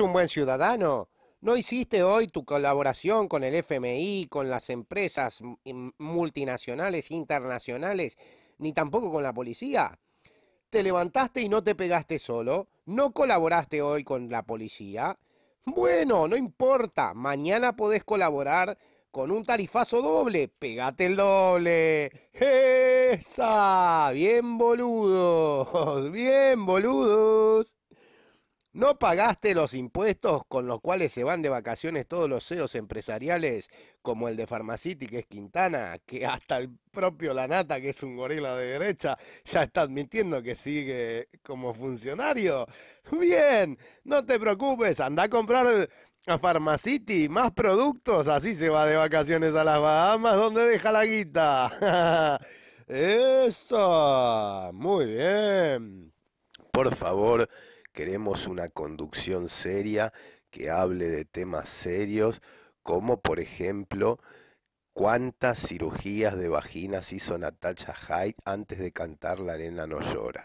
un buen ciudadano? ¿No hiciste hoy tu colaboración con el FMI, con las empresas multinacionales, internacionales, ni tampoco con la policía? ¿Te levantaste y no te pegaste solo? ¿No colaboraste hoy con la policía? Bueno, no importa, mañana podés colaborar con un tarifazo doble. Pegate el doble. ¡Esa! Bien boludos, bien boludos. No pagaste los impuestos con los cuales se van de vacaciones todos los CEOs empresariales, como el de Farmacity, que es Quintana, que hasta el propio Lanata, que es un gorila de derecha, ya está admitiendo que sigue como funcionario. Bien, no te preocupes, anda a comprar a Farmacity, más productos, así se va de vacaciones a las Bahamas, donde deja la guita. Eso, muy bien. Por favor Queremos una conducción seria que hable de temas serios, como por ejemplo cuántas cirugías de vaginas hizo Natasha Hyde antes de cantar La nena no llora.